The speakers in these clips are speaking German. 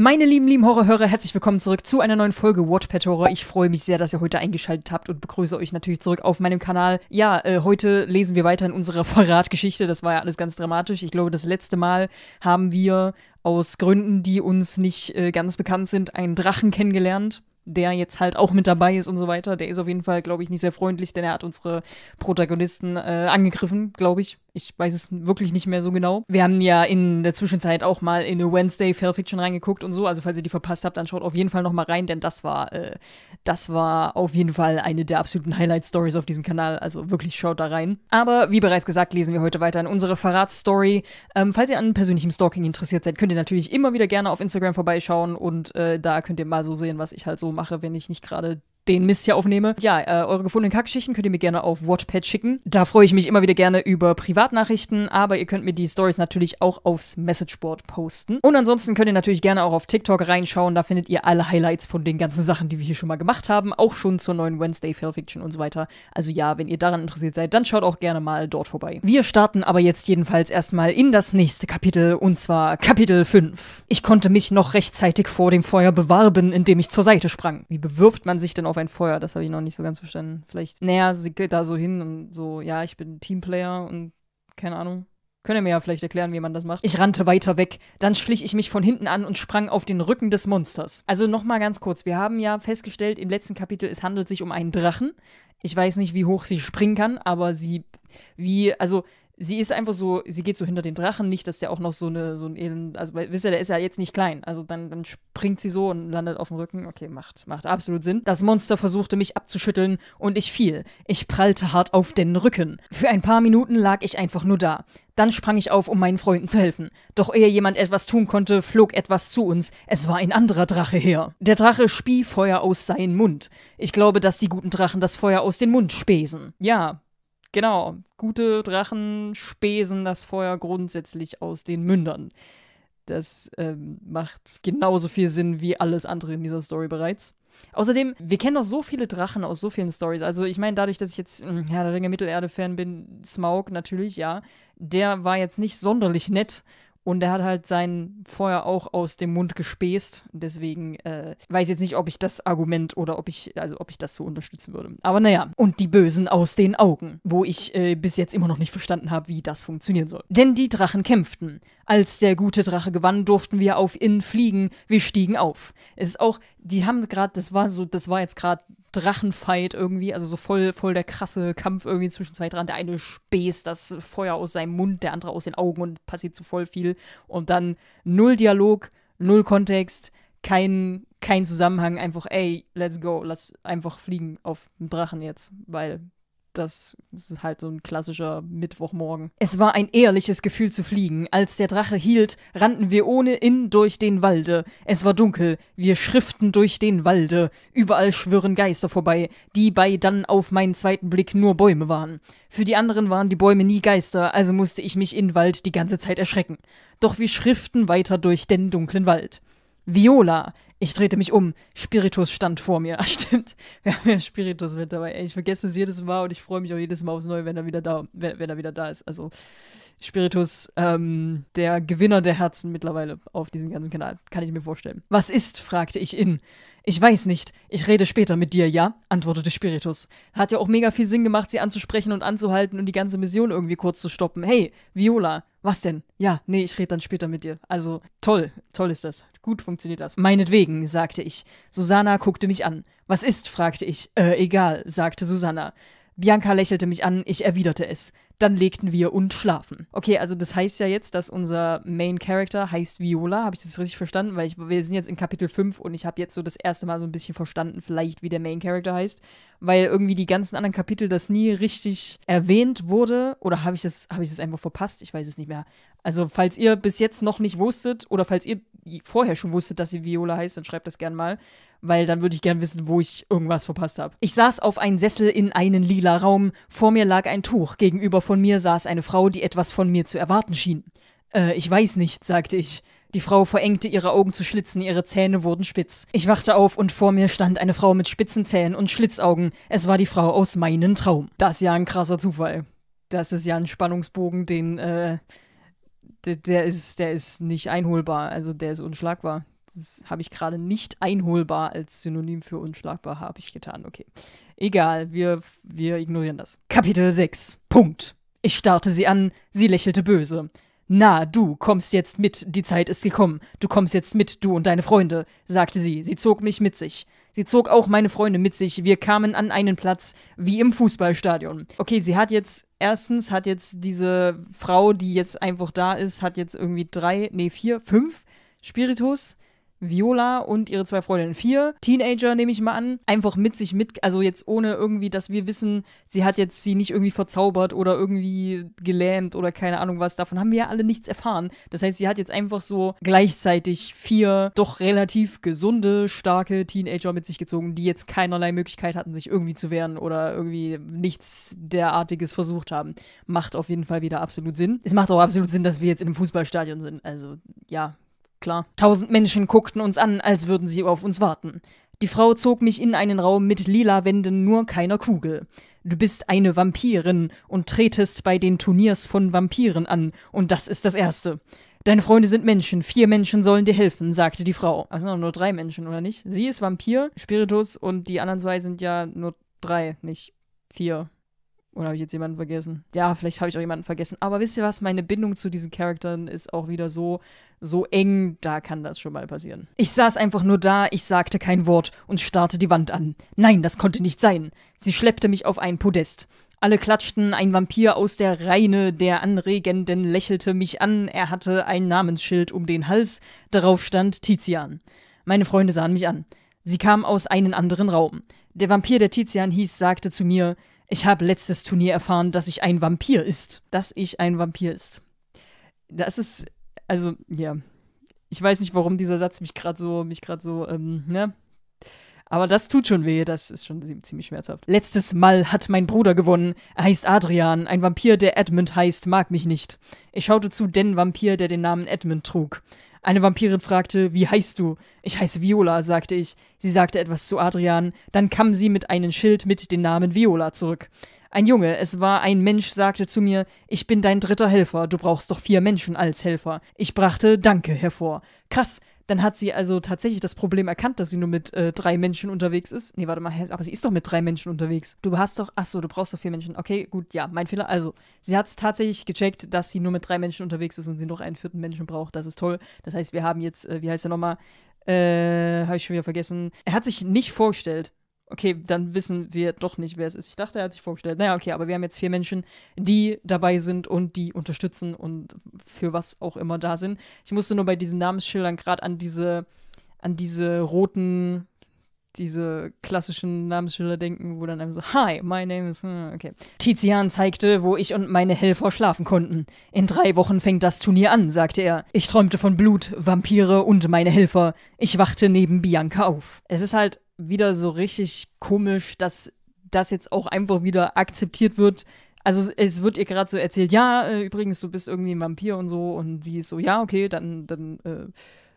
Meine lieben, lieben Horrorhörer, herzlich willkommen zurück zu einer neuen Folge Wattpad Horror. Ich freue mich sehr, dass ihr heute eingeschaltet habt und begrüße euch natürlich zurück auf meinem Kanal. Ja, äh, heute lesen wir weiter in unserer Verratgeschichte. Das war ja alles ganz dramatisch. Ich glaube, das letzte Mal haben wir aus Gründen, die uns nicht äh, ganz bekannt sind, einen Drachen kennengelernt der jetzt halt auch mit dabei ist und so weiter, der ist auf jeden Fall, glaube ich, nicht sehr freundlich, denn er hat unsere Protagonisten äh, angegriffen, glaube ich. Ich weiß es wirklich nicht mehr so genau. Wir haben ja in der Zwischenzeit auch mal in eine Wednesday Fair Fiction reingeguckt und so. Also falls ihr die verpasst habt, dann schaut auf jeden Fall nochmal rein, denn das war, äh, das war auf jeden Fall eine der absoluten Highlight-Stories auf diesem Kanal. Also wirklich schaut da rein. Aber wie bereits gesagt, lesen wir heute weiter in unsere Verratsstory. Ähm, falls ihr an persönlichem Stalking interessiert seid, könnt ihr natürlich immer wieder gerne auf Instagram vorbeischauen und äh, da könnt ihr mal so sehen, was ich halt so mache mache, wenn ich nicht gerade den Mist hier aufnehme. Ja, äh, eure gefundenen Kackgeschichten könnt ihr mir gerne auf Watchpad schicken. Da freue ich mich immer wieder gerne über Privatnachrichten, aber ihr könnt mir die Stories natürlich auch aufs Messageboard posten. Und ansonsten könnt ihr natürlich gerne auch auf TikTok reinschauen. Da findet ihr alle Highlights von den ganzen Sachen, die wir hier schon mal gemacht haben. Auch schon zur neuen Wednesday Fail Fiction und so weiter. Also ja, wenn ihr daran interessiert seid, dann schaut auch gerne mal dort vorbei. Wir starten aber jetzt jedenfalls erstmal in das nächste Kapitel und zwar Kapitel 5. Ich konnte mich noch rechtzeitig vor dem Feuer bewarben, indem ich zur Seite sprang. Wie bewirbt man sich denn auf ein Feuer, das habe ich noch nicht so ganz verstanden. Vielleicht, naja, sie geht da so hin und so, ja, ich bin Teamplayer und keine Ahnung. Könnt ihr mir ja vielleicht erklären, wie man das macht? Ich rannte weiter weg. Dann schlich ich mich von hinten an und sprang auf den Rücken des Monsters. Also nochmal ganz kurz. Wir haben ja festgestellt im letzten Kapitel, es handelt sich um einen Drachen. Ich weiß nicht, wie hoch sie springen kann, aber sie, wie, also sie ist einfach so, sie geht so hinter den Drachen, nicht, dass der auch noch so eine, so ein Elend, also weil, wisst ihr, der ist ja jetzt nicht klein. Also dann, dann springt sie so und landet auf dem Rücken. Okay, macht, macht absolut Sinn. Das Monster versuchte mich abzuschütteln und ich fiel. Ich prallte hart auf den Rücken. Für ein paar Minuten lag ich einfach nur da. Dann sprang ich auf, um meinen Freunden zu helfen. Doch ehe jemand etwas tun konnte, flog etwas zu uns. Es war ein anderer Drache her. Der Drache spie Feuer aus seinem Mund. Ich glaube, dass die guten Drachen das Feuer aus dem Mund spesen. Ja, Genau, gute Drachen spesen das Feuer grundsätzlich aus den Mündern. Das ähm, macht genauso viel Sinn wie alles andere in dieser Story bereits. Außerdem, wir kennen doch so viele Drachen aus so vielen Stories. Also, ich meine, dadurch, dass ich jetzt hm, Herr der Ringe Mittelerde-Fan bin, Smaug natürlich, ja, der war jetzt nicht sonderlich nett und er hat halt sein Feuer auch aus dem Mund gespäst. Deswegen äh, weiß jetzt nicht, ob ich das Argument oder ob ich, also ob ich das so unterstützen würde. Aber naja. Und die Bösen aus den Augen, wo ich äh, bis jetzt immer noch nicht verstanden habe, wie das funktionieren soll. Denn die Drachen kämpften. Als der gute Drache gewann, durften wir auf ihn fliegen. Wir stiegen auf. Es ist auch, die haben gerade, das war so, das war jetzt gerade Drachenfight irgendwie, also so voll, voll der krasse Kampf irgendwie zwischen zwei Drachen. Der eine späßt das Feuer aus seinem Mund, der andere aus den Augen und passiert zu so voll viel. Und dann null Dialog, null Kontext, kein, kein Zusammenhang, einfach, ey, let's go, lass einfach fliegen auf dem Drachen jetzt, weil das, ist halt so ein klassischer Mittwochmorgen. Es war ein ehrliches Gefühl zu fliegen. Als der Drache hielt, rannten wir ohne in durch den Walde. Es war dunkel, wir schriften durch den Walde. Überall schwirren Geister vorbei, die bei dann auf meinen zweiten Blick nur Bäume waren. Für die anderen waren die Bäume nie Geister, also musste ich mich in Wald die ganze Zeit erschrecken. Doch wir schriften weiter durch den dunklen Wald. Viola. Ich drehte mich um. Spiritus stand vor mir. Ach, ah, stimmt. Wir haben ja Spiritus mit dabei. Ey, ich vergesse es jedes Mal und ich freue mich auch jedes Mal aufs Neue, wenn er wieder da, wenn, wenn er wieder da ist. Also Spiritus, ähm, der Gewinner der Herzen mittlerweile auf diesem ganzen Kanal. Kann ich mir vorstellen. Was ist? fragte ich ihn. Ich weiß nicht. Ich rede später mit dir, ja? antwortete Spiritus. Hat ja auch mega viel Sinn gemacht, sie anzusprechen und anzuhalten und die ganze Mission irgendwie kurz zu stoppen. Hey, Viola, was denn? Ja, nee, ich rede dann später mit dir. Also toll, toll ist das. Gut funktioniert das. Meinetwegen, sagte ich. Susanna guckte mich an. Was ist? fragte ich. Äh, egal, sagte Susanna. Bianca lächelte mich an, ich erwiderte es. Dann legten wir und schlafen. Okay, also das heißt ja jetzt, dass unser Main Character heißt Viola. Habe ich das richtig verstanden? Weil ich, wir sind jetzt in Kapitel 5 und ich habe jetzt so das erste Mal so ein bisschen verstanden, vielleicht wie der Main Character heißt. Weil irgendwie die ganzen anderen Kapitel das nie richtig erwähnt wurde. Oder habe ich, hab ich das einfach verpasst? Ich weiß es nicht mehr. Also, falls ihr bis jetzt noch nicht wusstet oder falls ihr vorher schon wusstet, dass sie Viola heißt, dann schreibt das gern mal, weil dann würde ich gern wissen, wo ich irgendwas verpasst habe. Ich saß auf einem Sessel in einem lila Raum, vor mir lag ein Tuch, gegenüber von mir saß eine Frau, die etwas von mir zu erwarten schien. Äh, ich weiß nicht, sagte ich. Die Frau verengte ihre Augen zu Schlitzen, ihre Zähne wurden spitz. Ich wachte auf und vor mir stand eine Frau mit spitzen Zähnen und Schlitzaugen. Es war die Frau aus meinem Traum. Das ist ja ein krasser Zufall. Das ist ja ein Spannungsbogen, den äh, der, ist, der ist nicht einholbar, also der ist unschlagbar. Das habe ich gerade nicht einholbar als Synonym für unschlagbar, habe ich getan. Okay. Egal, wir, wir ignorieren das. Kapitel 6. Punkt. Ich starrte sie an, sie lächelte böse. Na, du kommst jetzt mit, die Zeit ist gekommen. Du kommst jetzt mit, du und deine Freunde, sagte sie. Sie zog mich mit sich. Sie zog auch meine Freunde mit sich. Wir kamen an einen Platz wie im Fußballstadion. Okay, sie hat jetzt, erstens hat jetzt diese Frau, die jetzt einfach da ist, hat jetzt irgendwie drei, nee, vier, fünf Spiritus Viola und ihre zwei Freundinnen. Vier Teenager, nehme ich mal an. Einfach mit sich mit, also jetzt ohne irgendwie, dass wir wissen, sie hat jetzt sie nicht irgendwie verzaubert oder irgendwie gelähmt oder keine Ahnung was. Davon haben wir ja alle nichts erfahren. Das heißt, sie hat jetzt einfach so gleichzeitig vier doch relativ gesunde, starke Teenager mit sich gezogen, die jetzt keinerlei Möglichkeit hatten, sich irgendwie zu wehren oder irgendwie nichts derartiges versucht haben. Macht auf jeden Fall wieder absolut Sinn. Es macht auch absolut Sinn, dass wir jetzt in einem Fußballstadion sind. Also ja, klar. Tausend Menschen guckten uns an, als würden sie auf uns warten. Die Frau zog mich in einen Raum mit lila Wänden nur keiner Kugel. Du bist eine Vampirin und tretest bei den Turniers von Vampiren an, und das ist das Erste. Deine Freunde sind Menschen, vier Menschen sollen dir helfen, sagte die Frau. Also nur drei Menschen, oder nicht? Sie ist Vampir, Spiritus und die anderen zwei sind ja nur drei, nicht vier. Oder habe ich jetzt jemanden vergessen? Ja, vielleicht habe ich auch jemanden vergessen. Aber wisst ihr was? Meine Bindung zu diesen Charakteren ist auch wieder so, so eng, da kann das schon mal passieren. Ich saß einfach nur da, ich sagte kein Wort und starrte die Wand an. Nein, das konnte nicht sein. Sie schleppte mich auf ein Podest. Alle klatschten, ein Vampir aus der Reine, der Anregenden lächelte mich an, er hatte ein Namensschild um den Hals, darauf stand Tizian. Meine Freunde sahen mich an. Sie kam aus einem anderen Raum. Der Vampir, der Tizian hieß, sagte zu mir, ich habe letztes Turnier erfahren, dass ich ein Vampir ist. Dass ich ein Vampir ist. Das ist, also, ja. Ich weiß nicht, warum dieser Satz mich gerade so, mich gerade so, ähm, ne? Aber das tut schon weh, das ist schon ziemlich schmerzhaft. Letztes Mal hat mein Bruder gewonnen. Er heißt Adrian, ein Vampir, der Edmund heißt, mag mich nicht. Ich schaute zu den Vampir, der den Namen Edmund trug. Eine Vampirin fragte, wie heißt du? Ich heiße Viola, sagte ich. Sie sagte etwas zu Adrian, dann kam sie mit einem Schild mit dem Namen Viola zurück. Ein Junge, es war ein Mensch, sagte zu mir, ich bin dein dritter Helfer, du brauchst doch vier Menschen als Helfer. Ich brachte Danke hervor. Krass, dann hat sie also tatsächlich das Problem erkannt, dass sie nur mit äh, drei Menschen unterwegs ist. Nee, warte mal, aber sie ist doch mit drei Menschen unterwegs. Du hast doch, ach so, du brauchst doch vier Menschen. Okay, gut, ja, mein Fehler. Also, sie hat es tatsächlich gecheckt, dass sie nur mit drei Menschen unterwegs ist und sie noch einen vierten Menschen braucht. Das ist toll. Das heißt, wir haben jetzt, äh, wie heißt er nochmal? Äh, habe ich schon wieder vergessen. Er hat sich nicht vorgestellt okay, dann wissen wir doch nicht, wer es ist. Ich dachte, er hat sich vorgestellt. Naja, okay, aber wir haben jetzt vier Menschen, die dabei sind und die unterstützen und für was auch immer da sind. Ich musste nur bei diesen Namensschildern gerade an diese, an diese roten, diese klassischen Namensschilder denken, wo dann einem so, Hi, my name is, hm, okay. Tizian zeigte, wo ich und meine Helfer schlafen konnten. In drei Wochen fängt das Turnier an, sagte er. Ich träumte von Blut, Vampire und meine Helfer. Ich wachte neben Bianca auf. Es ist halt wieder so richtig komisch, dass das jetzt auch einfach wieder akzeptiert wird. Also es wird ihr gerade so erzählt, ja, äh, übrigens, du bist irgendwie ein Vampir und so. Und sie ist so, ja, okay, dann, dann, äh,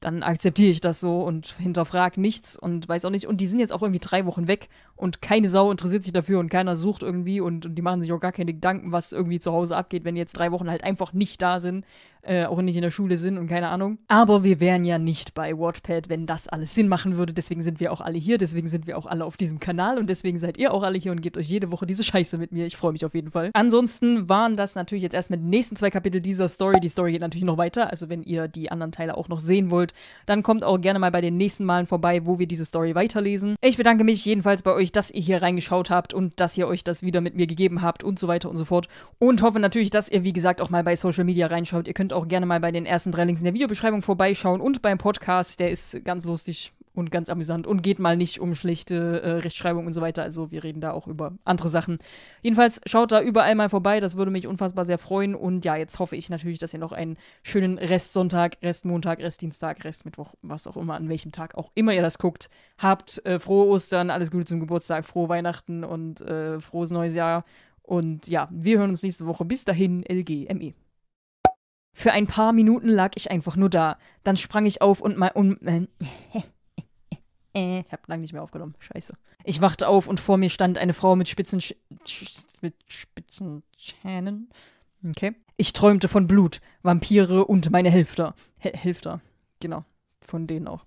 dann akzeptiere ich das so und hinterfrage nichts und weiß auch nicht. Und die sind jetzt auch irgendwie drei Wochen weg und keine Sau interessiert sich dafür und keiner sucht irgendwie und, und die machen sich auch gar keine Gedanken, was irgendwie zu Hause abgeht, wenn die jetzt drei Wochen halt einfach nicht da sind äh, auch nicht in der Schule sind und keine Ahnung. Aber wir wären ja nicht bei Watchpad, wenn das alles Sinn machen würde. Deswegen sind wir auch alle hier, deswegen sind wir auch alle auf diesem Kanal und deswegen seid ihr auch alle hier und gebt euch jede Woche diese Scheiße mit mir. Ich freue mich auf jeden Fall. Ansonsten waren das natürlich jetzt erst mit den nächsten zwei Kapiteln dieser Story. Die Story geht natürlich noch weiter. Also wenn ihr die anderen Teile auch noch sehen wollt, dann kommt auch gerne mal bei den nächsten Malen vorbei, wo wir diese Story weiterlesen. Ich bedanke mich jedenfalls bei euch, dass ihr hier reingeschaut habt und dass ihr euch das wieder mit mir gegeben habt und so weiter und so fort. Und hoffe natürlich, dass ihr, wie gesagt, auch mal bei Social Media reinschaut. Ihr könnt auch gerne mal bei den ersten drei Links in der Videobeschreibung vorbeischauen und beim Podcast, der ist ganz lustig und ganz amüsant und geht mal nicht um schlechte äh, Rechtschreibung und so weiter. Also wir reden da auch über andere Sachen. Jedenfalls schaut da überall mal vorbei, das würde mich unfassbar sehr freuen. Und ja, jetzt hoffe ich natürlich, dass ihr noch einen schönen Restsonntag, Restmontag, Restdienstag, Restmittwoch, was auch immer, an welchem Tag auch immer ihr das guckt, habt. Äh, frohe Ostern, alles Gute zum Geburtstag, frohe Weihnachten und äh, frohes neues Jahr. Und ja, wir hören uns nächste Woche. Bis dahin, LGME. Für ein paar Minuten lag ich einfach nur da. Dann sprang ich auf und mal. Um, äh, äh, ich hab lange nicht mehr aufgenommen. Scheiße. Ich wachte auf und vor mir stand eine Frau mit spitzen. Sch mit spitzen Zähnen. Okay. Ich träumte von Blut, Vampire und meine Hälfter. Hälfte. Genau. Von denen auch.